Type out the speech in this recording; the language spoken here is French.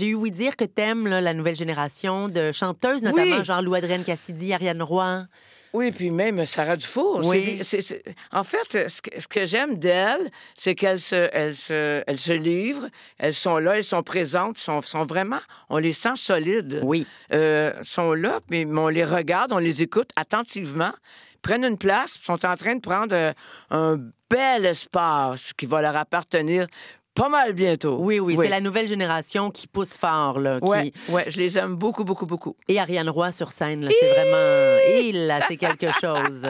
J'ai eu oui dire que t'aimes la nouvelle génération de chanteuses, notamment jean genre Lou Adrienne Cassidy, Ariane Roy. Oui, puis même Sarah Dufour. Oui. C'est, En fait, ce que, j'aime d'elles, c'est qu'elles se, elle se, se livrent, elles sont là, elles sont présentes, sont, sont vraiment, on les sent solides. Oui. Euh, sont là, mais on les regarde, on les écoute attentivement, prennent une place, sont en train de prendre euh, un bel espace qui va leur appartenir pas mal bientôt. Oui, oui, c'est la nouvelle génération qui pousse fort. Là, qui... Ouais, je les aime beaucoup, beaucoup, beaucoup. Et Ariane Roy sur scène, c'est vraiment... Il, a c'est quelque chose.